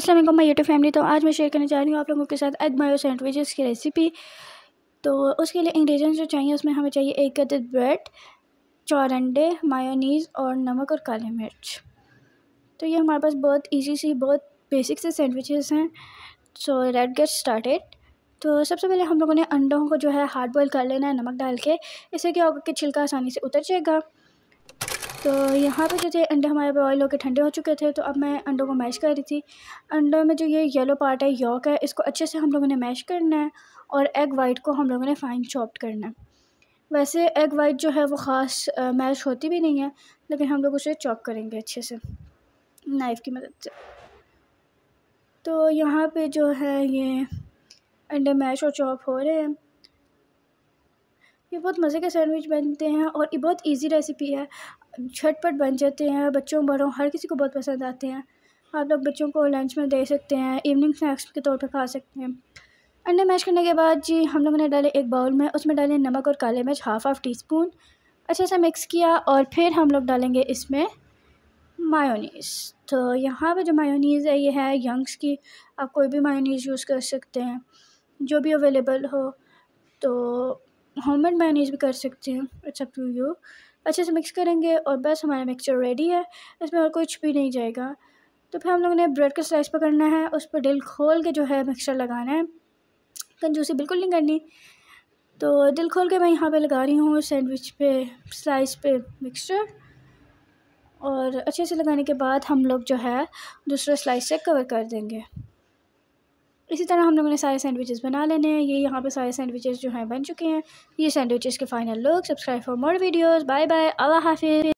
असलम मैं YouTube family तो आज मैं शेयर करने जा रही हूँ आप लोगों के साथ एग मायो सैंडविचेस की रेसिपी तो उसके लिए इंग्रेडिएंट्स जो चाहिए उसमें हमें चाहिए एक गदद ब्रेड चार अंडे मायोनीज़ और नमक और काली मिर्च तो ये हमारे पास बहुत इजी सी बहुत बेसिक से सैंडविचेस हैं सो रेड गेट स्टार्टेड तो सबसे पहले हम लोगों ने अंडों को जो है हार्ड बॉयल कर लेना है नमक डाल के इससे क्या होगा कि छिलका आसानी से उतर जाएगा तो यहाँ पे जो थे अंडे हमारे बॉयल होकर ठंडे हो चुके थे तो अब मैं अंडों को मैश कर रही थी अंडों में जो ये येलो पार्ट है यॉक है इसको अच्छे से हम लोगों ने मैश करना है और एग वाइट को हम लोगों ने फाइन चॉप्ड करना है वैसे एग वाइट जो है वो ख़ास मैश होती भी नहीं है लेकिन हम लोग उसे चॉप करेंगे अच्छे से नाइफ़ की मदद से तो यहाँ पर जो है ये अंडे मैश और चॉप हो रहे हैं ये बहुत मज़े के सैंडविच बनते हैं और ये बहुत ईजी रेसिपी है झटपट बन जाते हैं बच्चों बड़ों हर किसी को बहुत पसंद आते हैं आप लोग बच्चों को लंच में दे सकते हैं इवनिंग स्नैक्स के तौर पर खा सकते हैं अंडे मैश करने के बाद जी हम लोगों ने डाले एक बाउल में उसमें डाले नमक और काले मिर्च हाफ़ हाफ़ टी स्पून अच्छे से मिक्स किया और फिर हम लोग डालेंगे इसमें मायोनीस तो यहाँ पे जो मायोनीज़ है ये है यंग्स की आप कोई भी मायोनीज़ यूज़ कर सकते हैं जो भी अवेलेबल हो तो होममेड मैनेज भी कर सकते हैं इट्स अप टू यू अच्छे से मिक्स करेंगे और बस हमारा मिक्सचर रेडी है इसमें और कुछ भी नहीं जाएगा तो फिर हम लोगों ने ब्रेड का स्लाइस पकड़ना है उस पर दिल खोल के जो है मिक्सचर लगाना है कंजूसी बिल्कुल नहीं करनी तो दिल खोल के मैं यहाँ पे लगा रही हूँ सैंडविच पे स्लाइस पे मिक्सचर और अच्छे से लगाने के बाद हम लोग जो है दूसरा स्लाइस से कवर कर देंगे इसी तरह हम लोगों ने सारे सैंडविचेस बना लेने हैं ये यहाँ पे सारे सैंडविचेस जो हैं बन चुके हैं ये सैंडविचेस के final look subscribe for more videos bye bye अल्लाह हाफिज़